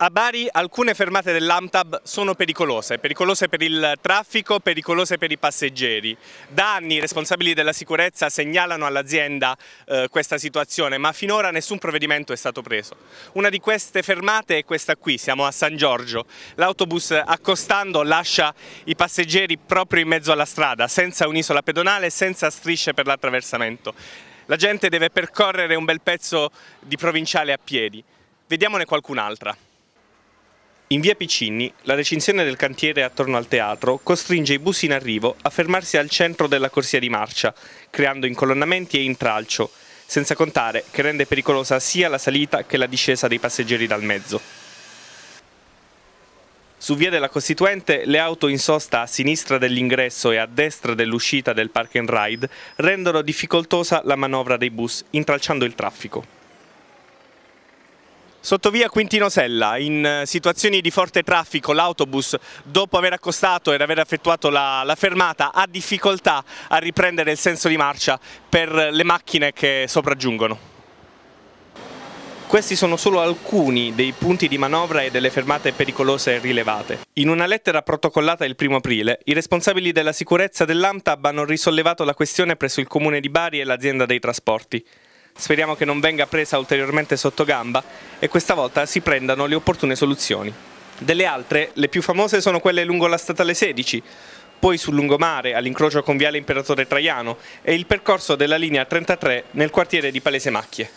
A Bari alcune fermate dell'AMTAB sono pericolose, pericolose per il traffico, pericolose per i passeggeri. Da anni i responsabili della sicurezza segnalano all'azienda eh, questa situazione, ma finora nessun provvedimento è stato preso. Una di queste fermate è questa qui, siamo a San Giorgio. L'autobus accostando lascia i passeggeri proprio in mezzo alla strada, senza un'isola pedonale, senza strisce per l'attraversamento. La gente deve percorrere un bel pezzo di provinciale a piedi. Vediamone qualcun'altra. In via Piccinni, la recinzione del cantiere attorno al teatro costringe i bus in arrivo a fermarsi al centro della corsia di marcia, creando incolonnamenti e intralcio, senza contare che rende pericolosa sia la salita che la discesa dei passeggeri dal mezzo. Su via della Costituente le auto in sosta a sinistra dell'ingresso e a destra dell'uscita del park and ride rendono difficoltosa la manovra dei bus, intralciando il traffico. Sotto via Quintino Sella, in eh, situazioni di forte traffico, l'autobus dopo aver accostato ed aver effettuato la, la, fermata ha difficoltà a riprendere il senso di marcia per le macchine che sopraggiungono. Questi sono solo alcuni dei punti di manovra e delle fermate pericolose rilevate. In una lettera protocollata il 1 aprile, i responsabili della sicurezza dell'AMTAB hanno risollevato la questione presso il comune di Bari e l'azienda dei trasporti. Speriamo che non venga presa ulteriormente sotto gamba e questa volta si prendano le opportune soluzioni. Delle altre, le più famose sono quelle lungo la statale 16, poi sul lungomare all'incrocio con Viale Imperatore Traiano e il percorso della linea 33 nel quartiere di Palese Macchie.